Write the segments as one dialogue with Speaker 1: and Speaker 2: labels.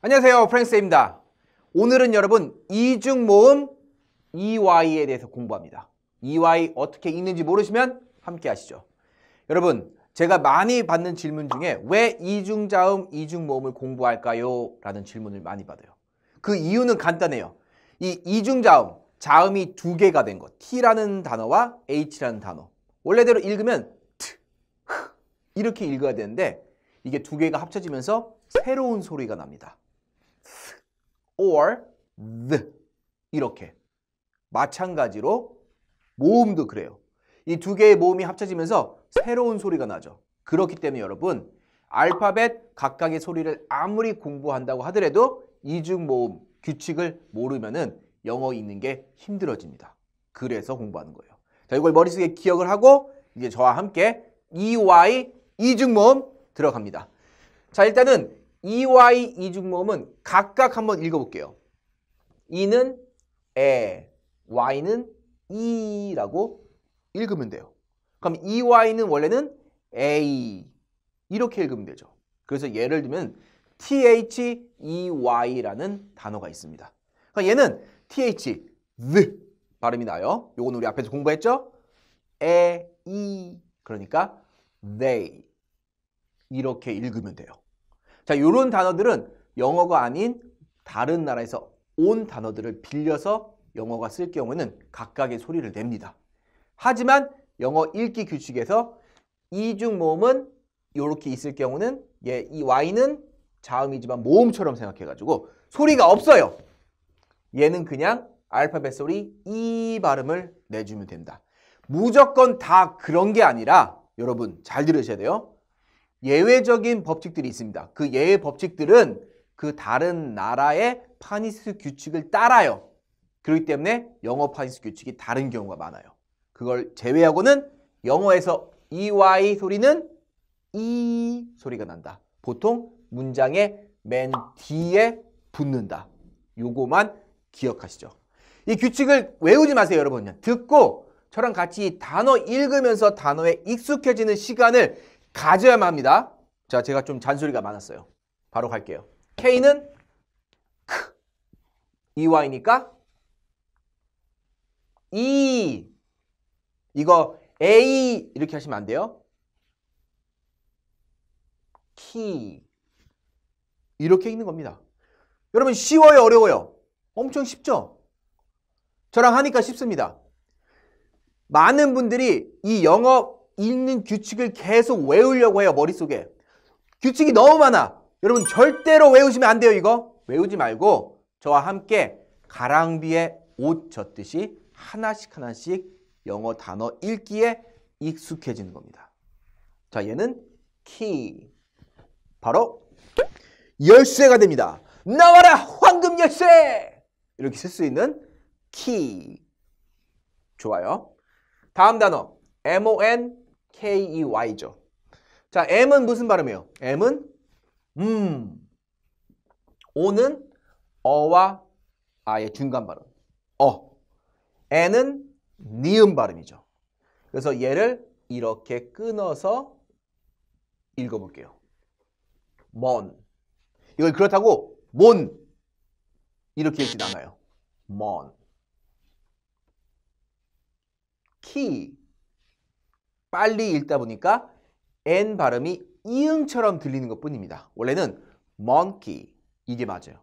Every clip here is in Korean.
Speaker 1: 안녕하세요 프랭스입니다 오늘은 여러분 이중모음 EY에 대해서 공부합니다 EY 어떻게 읽는지 모르시면 함께 하시죠 여러분 제가 많이 받는 질문 중에 왜 이중자음, 이중모음을 공부할까요? 라는 질문을 많이 받아요 그 이유는 간단해요 이 이중자음, 자음이 두 개가 된 것 T라는 단어와 H라는 단어 원래대로 읽으면 트, 흐 이렇게 읽어야 되는데 이게 두 개가 합쳐지면서 새로운 소리가 납니다 or the 이렇게 마찬가지로 모음도 그래요. 이 두 개의 모음이 합쳐지면서 새로운 소리가 나죠. 그렇기 때문에 여러분 알파벳 각각의 소리를 아무리 공부한다고 하더라도 이중 모음 규칙을 모르면은 영어 읽는 게 힘들어집니다. 그래서 공부하는 거예요. 자, 이걸 머릿속에 기억을 하고 이제 저와 함께 EY 이중 모음 들어갑니다. 자, 일단은 EY 이중모음은 각각 한번 읽어볼게요. 이는 에, Y는 e 라고 읽으면 돼요. 그럼 EY는 원래는 A 이렇게 읽으면 되죠. 그래서 예를 들면 THEY라는 단어가 있습니다. 그럼 그러니까 얘는 TH, Z 발음이 나요. 요건 우리 앞에서 공부했죠? A, E 그러니까 they 이렇게 읽으면 돼요. 자, 이런 단어들은 영어가 아닌 다른 나라에서 온 단어들을 빌려서 영어가 쓸 경우는 각각의 소리를 냅니다. 하지만 영어 읽기 규칙에서 이중 모음은 이렇게 있을 경우는 예, 이 y는 자음이지만 모음처럼 생각해가지고 소리가 없어요. 얘는 그냥 알파벳 소리 이 발음을 내주면 된다. 무조건 다 그런 게 아니라 여러분 잘 들으셔야 돼요. 예외적인 법칙들이 있습니다. 그 예외 법칙들은 그 다른 나라의 파니스 규칙을 따라요. 그렇기 때문에 영어 파니스 규칙이 다른 경우가 많아요. 그걸 제외하고는 영어에서 ey 소리는 이 e 소리가 난다. 보통 문장의 맨 뒤에 붙는다. 요거만 기억하시죠. 이 규칙을 외우지 마세요, 여러분. 듣고 저랑 같이 단어 읽으면서 단어에 익숙해지는 시간을 가져야만 합니다. 자, 제가 좀 잔소리가 많았어요. 바로 갈게요. K는 크, EY니까 E. 이거 A 이렇게 하시면 안 돼요. 키. 이렇게 있는 겁니다. 여러분 쉬워요, 어려워요? 엄청 쉽죠? 저랑 하니까 쉽습니다. 많은 분들이 이 영어 있는 규칙을 계속 외우려고 해요 머릿속에 규칙이 너무 많아 여러분 절대로 외우시면 안 돼요 이거 외우지 말고 저와 함께 가랑비에 옷 젖듯이 하나씩 하나씩 영어 단어 읽기에 익숙해지는 겁니다 자 얘는 키 바로 열쇠가 됩니다 나와라 황금 열쇠 이렇게 쓸 수 있는 키 좋아요 다음 단어 M-O-N K-E-Y죠. 자, M은 무슨 발음이에요? M은 음. O는 어와 아의 중간 발음. 어. N은 니은 발음이죠. 그래서 얘를 이렇게 끊어서 읽어볼게요. 먼. 이걸 그렇다고 몬 이렇게 읽진 않아요. 먼. 키 빨리 읽다 보니까 N 발음이 이응처럼 들리는 것 뿐입니다. 원래는 monkey 이게 맞아요.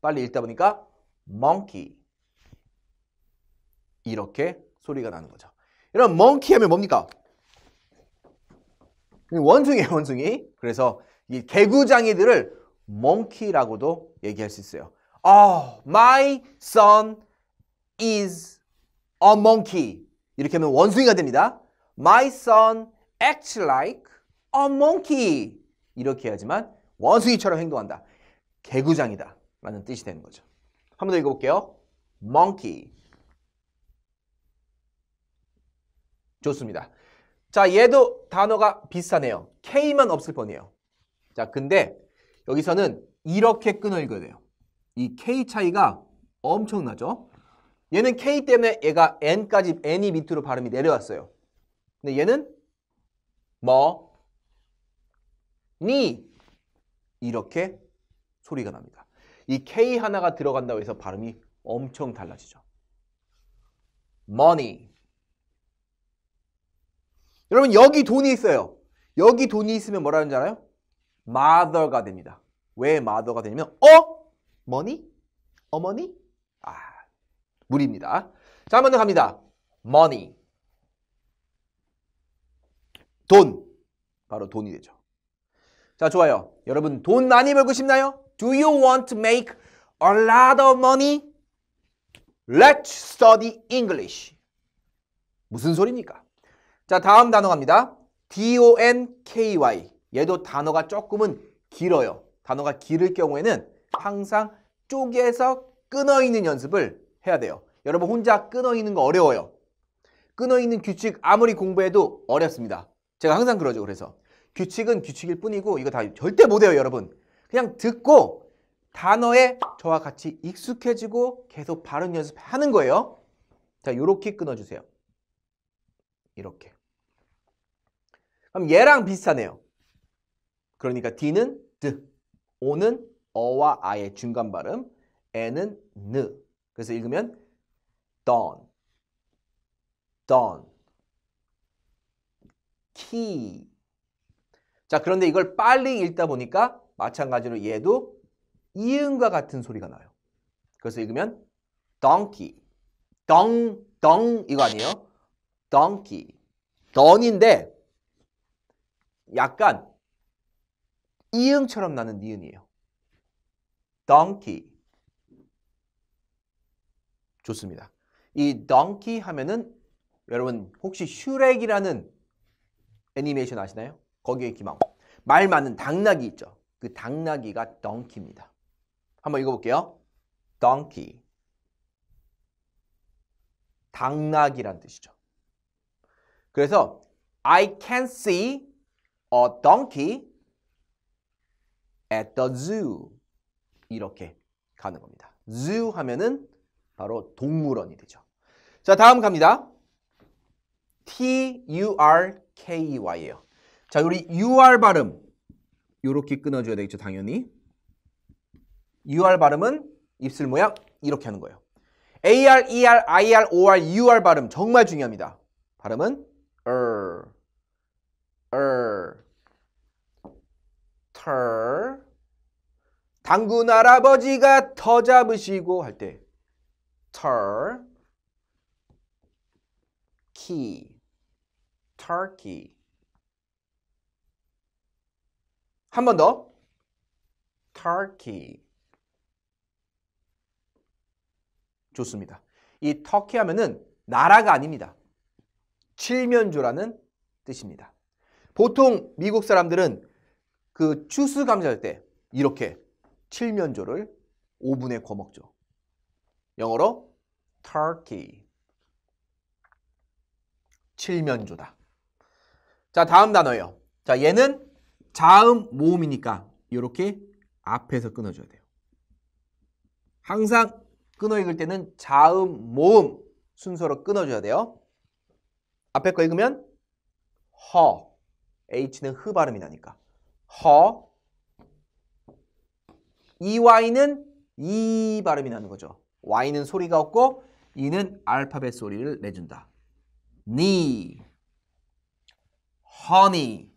Speaker 1: 빨리 읽다 보니까 monkey 이렇게 소리가 나는 거죠. 이런 monkey 하면 뭡니까? 원숭이에요, 원숭이. 그래서 이 개구장이들을 monkey라고도 얘기할 수 있어요. Oh, my son is a monkey. 이렇게 하면 원숭이가 됩니다. My son acts like a monkey. 이렇게 해야지만 원숭이처럼 행동한다. 개구장이다. 라는 뜻이 되는 거죠. 한 번 더 읽어볼게요. monkey. 좋습니다. 자, 얘도 단어가 비슷하네요. K만 없을 뻔해요. 자, 근데 여기서는 이렇게 끊어 읽어야 돼요. 이 K 차이가 엄청나죠? 얘는 K 때문에 얘가 N까지, N이 밑으로 발음이 내려왔어요. 근데 얘는 뭐니 이렇게 소리가 납니다. 이 K 하나가 들어간다고 해서 발음이 엄청 달라지죠. money. 여러분 여기 돈이 있어요. 여기 돈이 있으면 뭐라는지 알아요? mother가 됩니다. 왜 mother가 되냐면 어? money? 어머니? 아, 무리입니다. 자, 한 번 더 갑니다. money. 돈. 바로 돈이 되죠. 자, 좋아요. 여러분, 돈 많이 벌고 싶나요? Do you want to make a lot of money? Let's study English. 무슨 소리입니까? 자, 다음 단어 갑니다. D-O-N-K-Y. 얘도 단어가 조금은 길어요. 단어가 길을 경우에는 항상 쪼개서 끊어있는 연습을 해야 돼요. 여러분 혼자 끊어있는 거 어려워요. 끊어있는 규칙 아무리 공부해도 어렵습니다. 제가 항상 그러죠. 그래서 규칙은 규칙일 뿐이고 이거 다 절대 못해요 여러분. 그냥 듣고 단어에 저와 같이 익숙해지고 계속 발음 연습하는 거예요. 자 요렇게 끊어주세요. 이렇게. 그럼 얘랑 비슷하네요. 그러니까 D는 드, O는 어와 아의 중간 발음, N은 느. 그래서 읽으면 dawn, dawn, 키. 자, 그런데 이걸 빨리 읽다 보니까 마찬가지로 얘도 이응과 같은 소리가 나요. 그래서 읽으면 donkey, d o 이거 아니에요? donkey, d 인데 약간 이응처럼 나는 니은이에요. donkey. 좋습니다. 이 donkey 하면은 여러분 혹시 슈렉이라는 애니메이션 아시나요? 거기에 기망. 말 많은 당나귀 있죠. 그 당나귀가 덩키입니다. 한번 읽어볼게요. 덩키. 당나귀란 뜻이죠. 그래서 I can see a donkey at the zoo. 이렇게 가는 겁니다. zoo 하면은 바로 동물원이 되죠. 자, 다음 갑니다. T-U-R KEY예요. 자, 우리 UR 발음 이렇게 끊어줘야 되겠죠, 당연히. UR 발음은 입술 모양 이렇게 하는 거예요. AR, ER, IR, OR, UR 발음 정말 중요합니다. 발음은 er, er, ter. 당군 할아버지가 더 잡으시고 할 때 ter, key. turkey. 한 번 더. turkey. 좋습니다. 이 터키 하면은 나라가 아닙니다. 칠면조라는 뜻입니다. 보통 미국 사람들은 그 추수 감자할 때 이렇게 칠면조를 5분에 구워 먹죠. 영어로 turkey. 칠면조다. 자, 다음 단어예요. 자, 얘는 자음 모음이니까 이렇게 앞에서 끊어줘야 돼요. 항상 끊어 읽을 때는 자음 모음 순서로 끊어줘야 돼요. 앞에 거 읽으면 허, h는 흐 발음이 나니까 허, ey는 이 e 발음이 나는 거죠. y는 소리가 없고 이는 알파벳 소리를 내준다. 니 honey.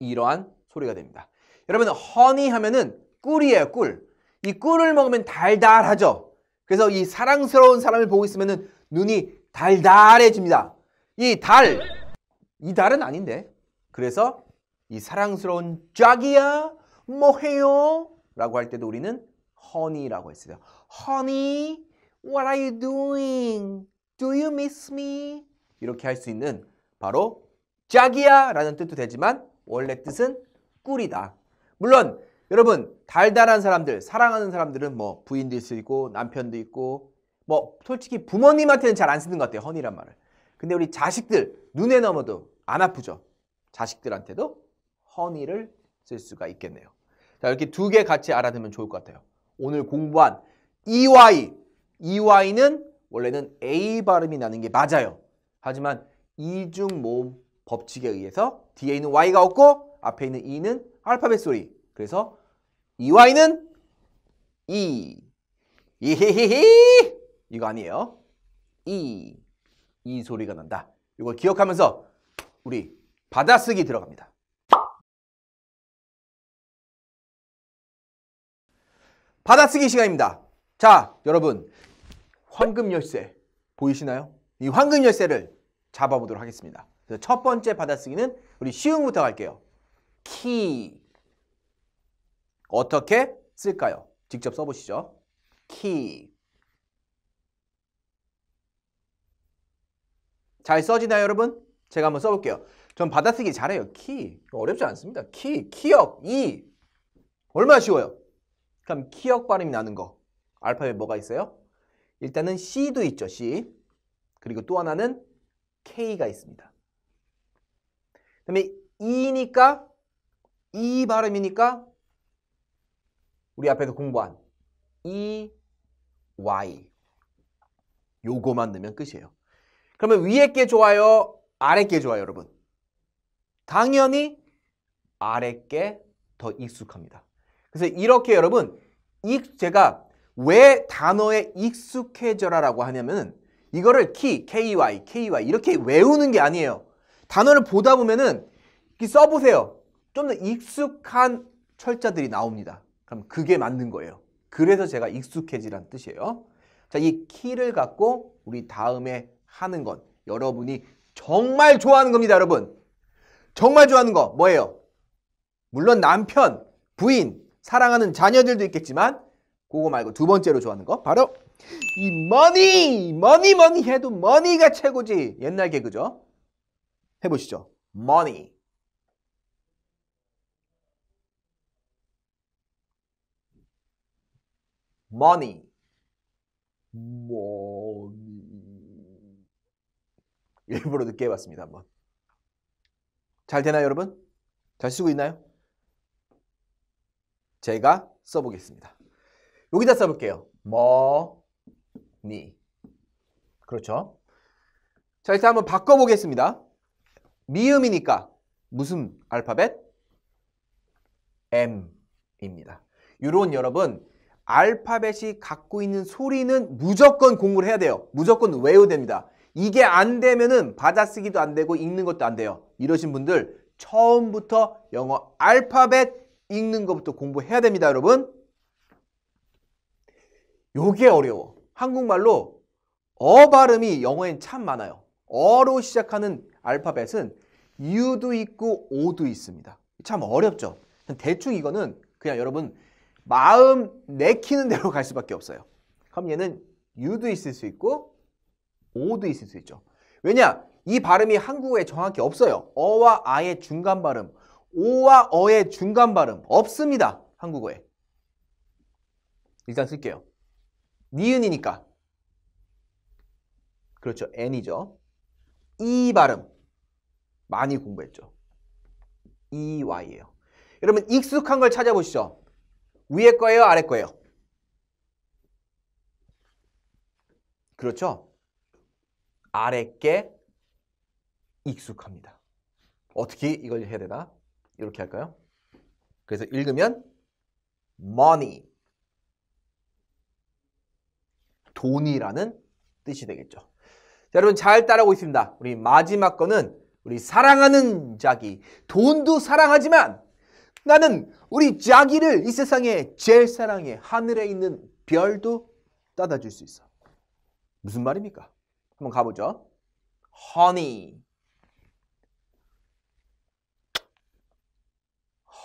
Speaker 1: 이러한 소리가 됩니다. 여러분 honey 하면은 꿀이에요, 꿀. 이 꿀을 먹으면 달달하죠. 그래서 이 사랑스러운 사람을 보고 있으면은 눈이 달달해집니다. 이 달, 이 달은 아닌데. 그래서 이 사랑스러운 자이야 뭐해요? 라고 할 때도 우리는 honey라고 했어요. honey, what are you doing? Do you miss me? 이렇게 할 수 있는 바로 짝이야 라는 뜻도 되지만 원래 뜻은 꿀이다. 물론 여러분 달달한 사람들, 사랑하는 사람들은 뭐 부인도 있고 남편도 있고 뭐 솔직히 부모님한테는 잘 안 쓰는 것 같아요. 허니란 말을. 근데 우리 자식들 눈에 넘어도 안 아프죠. 자식들한테도 허니를 쓸 수가 있겠네요. 자 이렇게 두 개 같이 알아두면 좋을 것 같아요. 오늘 공부한 EY, EY는 원래는 A 발음이 나는 게 맞아요. 하지만 이중모음 법칙에 의해서 뒤에 있는 y가 없고 앞에 있는 e는 알파벳 소리. 그래서 ey는 e. 이히히히 이거 아니에요. 이. 이 소리가 난다. 이걸 기억하면서 우리 받아쓰기 들어갑니다. 받아쓰기 시간입니다. 자, 여러분. 황금 열쇠 보이시나요? 이 황금 열쇠를 잡아보도록 하겠습니다. 그래서 첫 번째 받아쓰기는 우리 쉬운 부터 갈게요. 키 어떻게 쓸까요? 직접 써보시죠. 키 잘 써지나요 여러분? 제가 한번 써볼게요. 전 받아쓰기 잘해요. 키 어렵지 않습니다. 키, 키역, 이 얼마나 쉬워요? 그럼 키역 발음이 나는 거 알파벳 뭐가 있어요? 일단은 C도 있죠. C 그리고 또 하나는 K가 있습니다. 그다음에 E니까 E 발음이니까 우리 앞에서 공부한 E Y 요거만 넣으면 끝이에요. 그러면 위에 게 좋아요? 아래 게 좋아요, 여러분? 당연히 아래 게 더 익숙합니다. 그래서 이렇게 여러분, 익, 제가 왜 단어에 익숙해져라라고 하냐면은 이거를 키, KY, KY 이렇게 외우는 게 아니에요. 단어를 보다 보면은 써보세요. 좀 더 익숙한 철자들이 나옵니다. 그럼 그게 맞는 거예요. 그래서 제가 익숙해지란 뜻이에요. 자, 이 키를 갖고 우리 다음에 하는 건 여러분이 정말 좋아하는 겁니다, 여러분. 정말 좋아하는 거 뭐예요? 물론 남편, 부인, 사랑하는 자녀들도 있겠지만 그거 말고 두 번째로 좋아하는 거 바로 이 머니 머니 머니 해도 머니가 최고지 옛날 개그죠 해보시죠 머니 머니. n e 일부러 늦게 해봤습니다, 한번. 잘 되나요, 여러분? 잘 쓰고 있나요? 제가 써보겠습니다. 여기다 써볼게요. 뭐, 니. 그렇죠? 자, 이제 한번 바꿔보겠습니다. 미음이니까 무슨 알파벳? M입니다. 이런 여러분 알파벳이 갖고 있는 소리는 무조건 공부를 해야 돼요. 무조건 외워야 됩니다. 이게 안 되면은 받아쓰기도 안 되고 읽는 것도 안 돼요. 이러신 분들 처음부터 영어 알파벳 읽는 것부터 공부해야 됩니다, 여러분. 요게 어려워. 한국말로 어 발음이 영어엔 참 많아요. 어로 시작하는 알파벳은 U도 있고 O도 있습니다. 참 어렵죠. 대충 이거는 그냥 여러분 마음 내키는 대로 갈 수밖에 없어요. 그럼 얘는 U도 있을 수 있고 O도 있을 수 있죠. 왜냐? 이 발음이 한국어에 정확히 없어요. 어와 아의 중간 발음, 오와 어의 중간 발음 없습니다. 한국어에. 일단 쓸게요. 니은이니까. 그렇죠. n이죠. 이 e 발음 많이 공부했죠. ey예요. 여러분 익숙한 걸 찾아보시죠. 위에 거예요? 아래 거예요? 그렇죠? 아래 게 익숙합니다. 어떻게 이걸 해야 되나? 이렇게 할까요? 그래서 읽으면 money 돈이라는 뜻이 되겠죠. 자, 여러분 잘 따라오고 있습니다. 우리 마지막 거는 우리 사랑하는 자기. 돈도 사랑하지만 나는 우리 자기를 이 세상에 제일 사랑해. 하늘에 있는 별도 따다줄 수 있어. 무슨 말입니까? 한번 가보죠. honey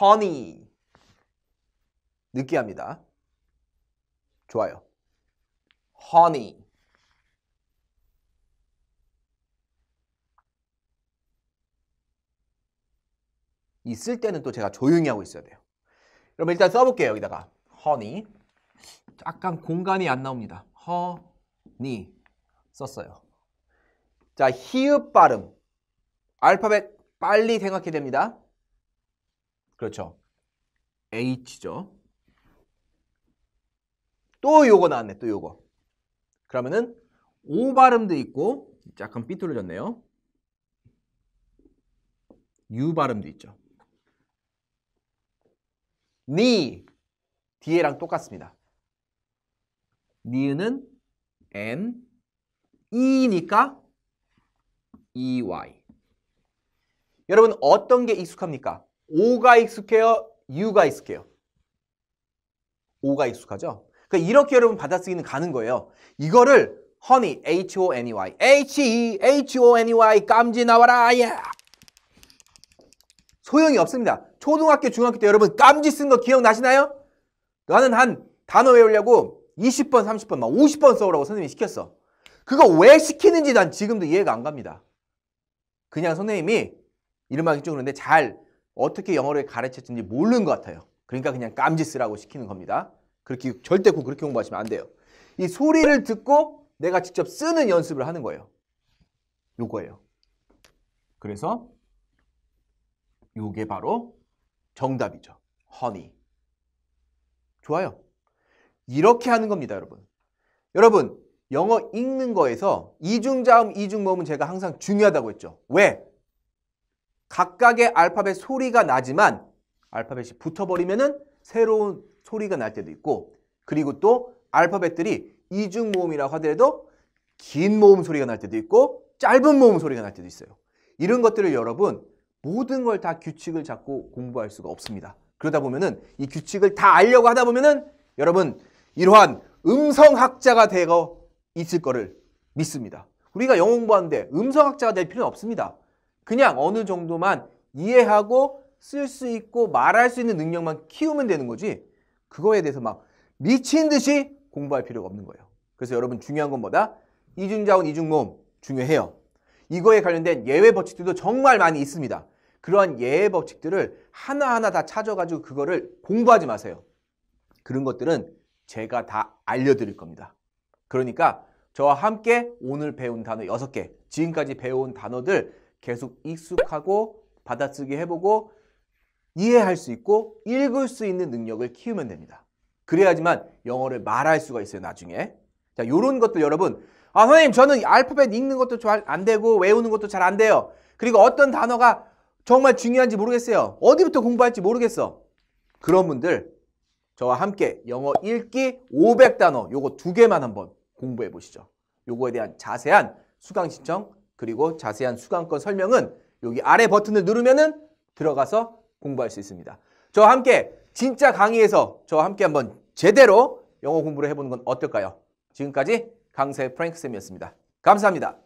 Speaker 1: honey 느끼합니다. 좋아요. honey. 있을 때는 또 제가 조용히 하고 있어야 돼요. 그럼 일단 써볼게요. 여기다가 honey. 약간 공간이 안 나옵니다. honey 썼어요. 자, 히읗 발음. 알파벳 빨리 생각해 됩니다. 그렇죠. H죠. 또 요거 나왔네. 또 요거. 그러면은 오 발음도 있고 약간 삐뚤어졌네요. 유 발음도 있죠. 니 뒤에랑 똑같습니다. 니은 n 이니까 ey. 여러분 어떤 게 익숙합니까? 오가 익숙해요? 유가 익숙해요? 오가 익숙하죠? 그러니까 이렇게 여러분 받아쓰기는 가는 거예요. 이거를 honey, h-o-n-e-y, h-e, h-o-n-e-y, 깜지 나와라, 예! Yeah. 소용이 없습니다. 초등학교, 중학교 때 여러분 깜지 쓴 거 기억나시나요? 나는 한 단어 외우려고 20번, 30번, 막 50번 써오라고 선생님이 시켰어. 그거 왜 시키는지 난 지금도 이해가 안 갑니다. 그냥 선생님이 이름하기 좀 그런데 잘 어떻게 영어를 가르쳤는지 모르는 것 같아요. 그러니까 그냥 깜지 쓰라고 시키는 겁니다. 그렇게 절대 그렇게 공부하시면 안 돼요. 이 소리를 듣고 내가 직접 쓰는 연습을 하는 거예요. 요거예요. 그래서 요게 바로 정답이죠. 허니. 좋아요. 이렇게 하는 겁니다, 여러분. 여러분, 영어 읽는 거에서 이중자음, 이중모음은 제가 항상 중요하다고 했죠. 왜? 각각의 알파벳 소리가 나지만 알파벳이 붙어버리면은 새로운 소리가 날 때도 있고 그리고 또 알파벳들이 이중 모음이라고 하더라도 긴 모음 소리가 날 때도 있고 짧은 모음 소리가 날 때도 있어요. 이런 것들을 여러분 모든 걸 다 규칙을 잡고 공부할 수가 없습니다. 그러다 보면은 이 규칙을 다 알려고 하다 보면은 여러분 이러한 음성학자가 되어 있을 거를 믿습니다. 우리가 영어 공부하는데 음성학자가 될 필요는 없습니다. 그냥 어느 정도만 이해하고 쓸수 있고 말할 수 있는 능력만 키우면 되는 거지 그거에 대해서 막 미친 듯이 공부할 필요가 없는 거예요. 그래서 여러분 중요한 건 뭐다? 이중자원, 이중모음 중요해요. 이거에 관련된 예외 법칙들도 정말 많이 있습니다. 그러한 예외 법칙들을 하나하나 다 찾아가지고 그거를 공부하지 마세요. 그런 것들은 제가 다 알려드릴 겁니다. 그러니까 저와 함께 오늘 배운 단어 6개, 지금까지 배운 단어들 계속 익숙하고 받아쓰기 해보고 이해할 수 있고 읽을 수 있는 능력을 키우면 됩니다. 그래야지만 영어를 말할 수가 있어요, 나중에. 자, 요런 것들 여러분. 아, 선생님, 저는 알파벳 읽는 것도 잘 안 되고 외우는 것도 잘 안 돼요. 그리고 어떤 단어가 정말 중요한지 모르겠어요. 어디부터 공부할지 모르겠어. 그런 분들 저와 함께 영어 읽기 500단어 요거 두 개만 한번 공부해 보시죠. 요거에 대한 자세한 수강 신청 그리고 자세한 수강권 설명은 여기 아래 버튼을 누르면은 들어가서 공부할 수 있습니다. 저와 함께 진짜 강의에서 저와 함께 한번 제대로 영어 공부를 해보는 건 어떨까요? 지금까지 강세 프랭크쌤이었습니다. 감사합니다.